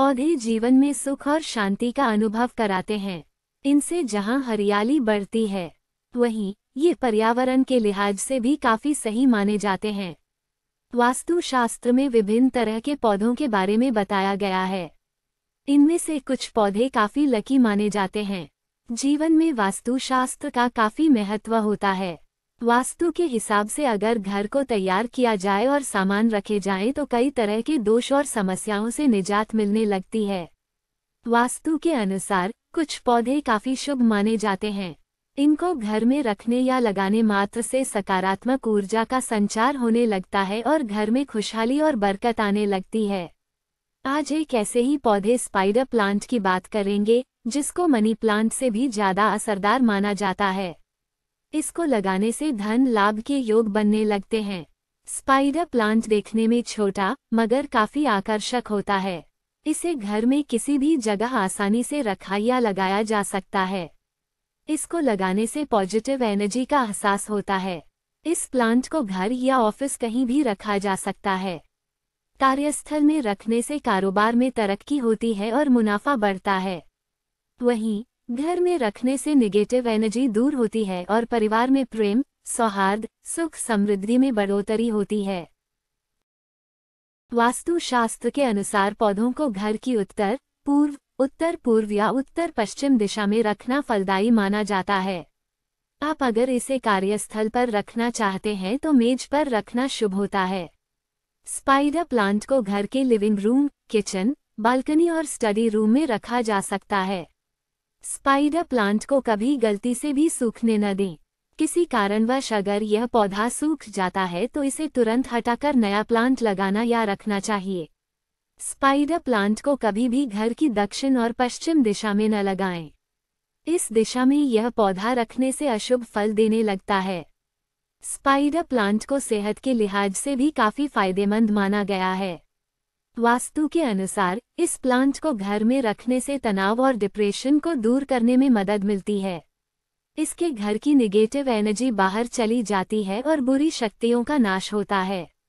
पौधे जीवन में सुख और शांति का अनुभव कराते हैं इनसे जहां हरियाली बढ़ती है वहीं ये पर्यावरण के लिहाज से भी काफ़ी सही माने जाते हैं वास्तुशास्त्र में विभिन्न तरह के पौधों के बारे में बताया गया है इनमें से कुछ पौधे काफ़ी लकी माने जाते हैं जीवन में वास्तुशास्त्र का काफ़ी महत्व होता है वास्तु के हिसाब से अगर घर को तैयार किया जाए और सामान रखे जाए तो कई तरह के दोष और समस्याओं से निजात मिलने लगती है वास्तु के अनुसार कुछ पौधे काफी शुभ माने जाते हैं इनको घर में रखने या लगाने मात्र से सकारात्मक ऊर्जा का संचार होने लगता है और घर में खुशहाली और बरकत आने लगती है आज एक ऐसे ही पौधे स्पाइडर प्लांट की बात करेंगे जिसको मनी प्लांट से भी ज्यादा असरदार माना जाता है इसको लगाने से धन लाभ के योग बनने लगते हैं स्पाइडर प्लांट देखने में छोटा मगर काफी आकर्षक होता है इसे घर में किसी भी जगह आसानी से रखा या लगाया जा सकता है इसको लगाने से पॉजिटिव एनर्जी का एहसास होता है इस प्लांट को घर या ऑफिस कहीं भी रखा जा सकता है कार्यस्थल में रखने से कारोबार में तरक्की होती है और मुनाफा बढ़ता है वहीं घर में रखने से निगेटिव एनर्जी दूर होती है और परिवार में प्रेम सौहार्द सुख समृद्धि में बढ़ोतरी होती है वास्तुशास्त्र के अनुसार पौधों को घर की उत्तर पूर्व उत्तर पूर्व या उत्तर पश्चिम दिशा में रखना फलदायी माना जाता है आप अगर इसे कार्यस्थल पर रखना चाहते हैं तो मेज पर रखना शुभ होता है स्पाइडर प्लांट को घर के लिविंग रूम किचन बालकनी और स्टडी रूम में रखा जा सकता है स्पाइडर प्लांट को कभी गलती से भी सूखने न दें किसी कारणवश अगर यह पौधा सूख जाता है तो इसे तुरंत हटाकर नया प्लांट लगाना या रखना चाहिए स्पाइडर प्लांट को कभी भी घर की दक्षिण और पश्चिम दिशा में न लगाएं। इस दिशा में यह पौधा रखने से अशुभ फल देने लगता है स्पाइडर प्लांट को सेहत के लिहाज से भी काफ़ी फायदेमंद माना गया है वास्तु के अनुसार इस प्लांट को घर में रखने से तनाव और डिप्रेशन को दूर करने में मदद मिलती है इसके घर की निगेटिव एनर्जी बाहर चली जाती है और बुरी शक्तियों का नाश होता है